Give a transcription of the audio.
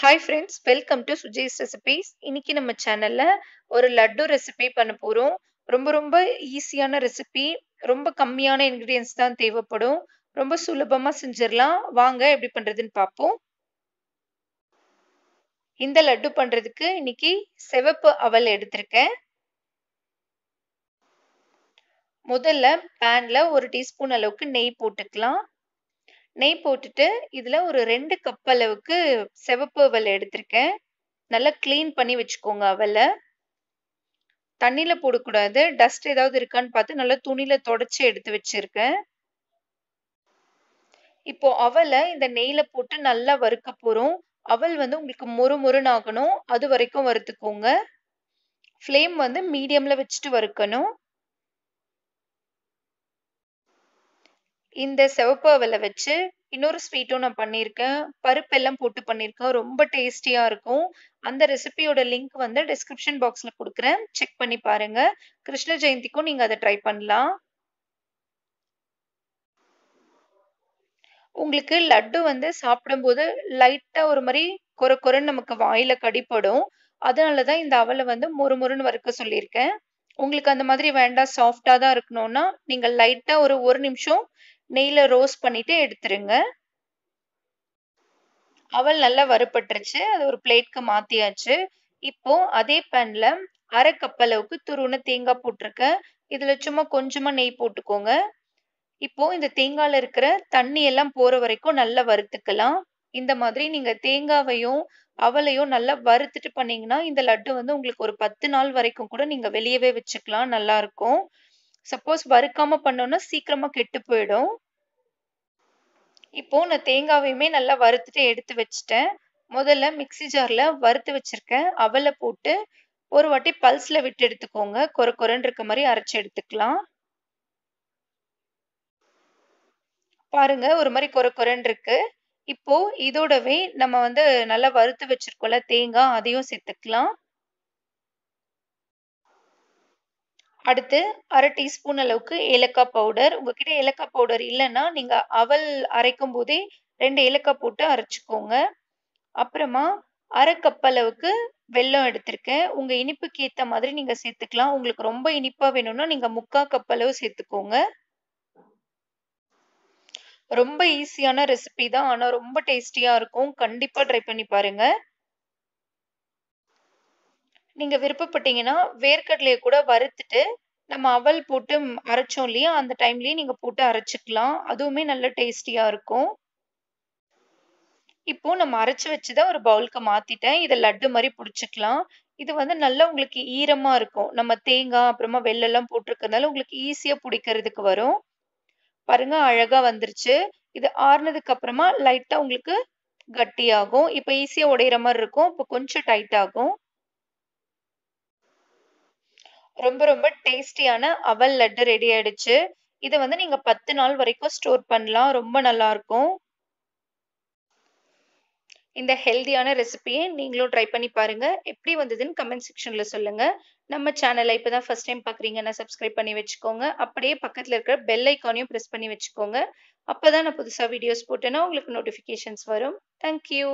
hi friends welcome to Suji's recipes இன்னைக்கு நம்ம சேனலில் ஒரு லட்டு ரெசிபி பண்ண போகிறோம் ரொம்ப ரொம்ப ஈஸியான ரெசிபி ரொம்ப கம்மியான இன்க்ரீடியன்ஸ் தான் தேவைப்படும் ரொம்ப சுலபமாக செஞ்சிடலாம் வாங்க எப்படி பண்ணுறதுன்னு பார்ப்போம் இந்த லட்டு பண்ணுறதுக்கு இன்னைக்கு சிவப்பு அவல் எடுத்திருக்கேன் முதல்ல பேனில் ஒரு டீஸ்பூன் அளவுக்கு நெய் போட்டுக்கலாம் நெய் போட்டுட்டு இதில் ஒரு ரெண்டு கப் அளவுக்கு சிவப்பு அவலை எடுத்திருக்கேன் நல்லா க்ளீன் பண்ணி வச்சுக்கோங்க அவலை தண்ணியில் போடக்கூடாது டஸ்ட் ஏதாவது இருக்கான்னு பார்த்து நல்லா துணியில் தொடச்சி எடுத்து வச்சுருக்கேன் இப்போ அவலை இந்த நெய்யில் போட்டு நல்லா வறுக்க போகிறோம் அவல் வந்து உங்களுக்கு மொறு மொறுன்னு ஆகணும் அது வரைக்கும் வறுத்துக்கோங்க ஃப்ளேம் வந்து மீடியமில் வச்சுட்டு வறுக்கணும் இந்த சிவப்பு அவலை வச்சு இன்னொரு ஸ்வீட்டும் நான் பண்ணியிருக்கேன் பருப்பெல்லாம் போட்டு பண்ணியிருக்கேன் ரொம்ப டேஸ்டியாக இருக்கும் அந்த ரெசிபியோட லிங்க் வந்து டிஸ்கிரிப்ஷன் பாக்ஸில் கொடுக்குறேன் செக் பண்ணி பாருங்க கிருஷ்ண ஜெயந்திக்கும் நீங்கள் அதை ட்ரை பண்ணலாம் உங்களுக்கு லட்டு வந்து சாப்பிடும்போது லைட்டாக ஒரு மாதிரி குறை குறைன்னு நமக்கு வாயில கடிப்படும் அதனால தான் இந்த அவலை வந்து முறுமுறுன்னு வறுக்க சொல்லியிருக்கேன் உங்களுக்கு அந்த மாதிரி வேண்டாம் சாஃப்டாக தான் இருக்கணும்னா நீங்கள் லைட்டாக ஒரு ஒரு நிமிஷம் நெய்யில் ரோஸ்ட் பண்ணிவிட்டு எடுத்துருங்க அவள் நல்லா வறுபட்டுருச்சு அது ஒரு பிளேட்க்கு மாற்றியாச்சு இப்போ அதே பேனில் அரை கப் அளவுக்கு துருன்னு தேங்காய் போட்டிருக்கேன் இதில் சும்மா கொஞ்சமாக நெய் போட்டுக்கோங்க இப்போ இந்த தேங்காயில் இருக்கிற தண்ணி எல்லாம் போகிற வரைக்கும் நல்லா வறுத்துக்கலாம் இந்த மாதிரி நீங்கள் தேங்காவையும் அவளையும் நல்லா வறுத்துட்டு பண்ணீங்கன்னா இந்த லட்டு வந்து உங்களுக்கு ஒரு பத்து நாள் வரைக்கும் கூட நீங்கள் வெளியவே வச்சுக்கலாம் நல்லாயிருக்கும் சப்போஸ் வறுக்காமல் பண்ணோன்னா சீக்கிரமாக கெட்டு போயிடும் இப்போது நான் தேங்காவையுமே நல்லா வறுத்துட்டு எடுத்து வச்சுட்டேன் முதல்ல மிக்சி ஜாரில் வறுத்து வச்சுருக்கேன் அவலை போட்டு ஒரு வாட்டி பல்ஸில் விட்டு எடுத்துக்கோங்க கொர கொரன்னு இருக்க மாதிரி அரைச்சி எடுத்துக்கலாம் பாருங்க ஒரு மாதிரி கொர கொரன்னு இருக்கு இப்போ இதோடவே நம்ம வந்து நல்லா வறுத்து வச்சிருக்கோம்ல தேங்காய் அதையும் சேர்த்துக்கலாம் அடுத்து அரை டீஸ்பூன் அளவுக்கு ஏலக்காய் பவுடர் உங்ககிட்ட ஏலக்காய் பவுடர் இல்லைன்னா நீங்கள் அவல் அரைக்கும் போதே ரெண்டு ஏலக்காய் போட்டு அரைச்சிக்கோங்க அப்புறமா அரை கப் அளவுக்கு வெல்லம் எடுத்திருக்கேன் உங்கள் இனிப்புக்கு ஏற்ற மாதிரி நீங்கள் சேர்த்துக்கலாம் உங்களுக்கு ரொம்ப இனிப்பாக வேணும்னா நீங்கள் முக்கா கப் அளவு சேர்த்துக்கோங்க ரொம்ப ஈஸியான ரெசிபி தான் ஆனால் ரொம்ப டேஸ்டியாக இருக்கும் கண்டிப்பாக ட்ரை பண்ணி பாருங்கள் நீங்க விருப்பப்பட்டீங்கன்னா வேர்க்கடலையை கூட வறுத்துட்டு நம்ம அவல் போட்டு அரைச்சோம் இல்லையா அந்த டைம்லயே நீங்க போட்டு அரைச்சுக்கலாம் அதுவுமே நல்ல டேஸ்டியா இருக்கும் இப்போ நம்ம அரைச்சு வச்சுதான் ஒரு பவுலுக்கு மாத்திட்டேன் இதை லட்டு மாதிரி பிடிச்சிக்கலாம் இது வந்து நல்லா உங்களுக்கு ஈரமா இருக்கும் நம்ம தேங்காய் அப்புறமா வெள்ளெல்லாம் போட்டிருக்கிறதுனால உங்களுக்கு ஈஸியா பிடிக்கிறதுக்கு வரும் பாருங்க அழகா வந்துருச்சு இது ஆறுனதுக்கு அப்புறமா லைட்டா உங்களுக்கு கட்டியாகும் இப்போ ஈஸியாக உடையிற மாதிரி இருக்கும் இப்போ கொஞ்சம் டைட் ஆகும் ரொம்ப ரொம்ப டேஸ்டியான அவல் லட்டு ரெடி ஆயிடுச்சு இதை வந்து நீங்க பத்து நாள் வரைக்கும் ஸ்டோர் பண்ணலாம் ரொம்ப நல்லா இருக்கும் இந்த ஹெல்தியான ரெசிபியை நீங்களும் ட்ரை பண்ணி பாருங்க எப்படி வந்ததுன்னு கமெண்ட் செக்ஷன்ல சொல்லுங்க நம்ம சேனலை தான் ஃபர்ஸ்ட் டைம் பாக்குறீங்கன்னா சப்ஸ்கிரைப் பண்ணி வச்சுக்கோங்க அப்படியே பக்கத்துல இருக்கிற பெல் ஐக்கானையும் ப்ரெஸ் பண்ணி வச்சுக்கோங்க அப்பதான் நான் புதுசா வீடியோஸ் போட்டேன்னா உங்களுக்கு நோட்டிஃபிகேஷன்ஸ் வரும் தேங்க்யூ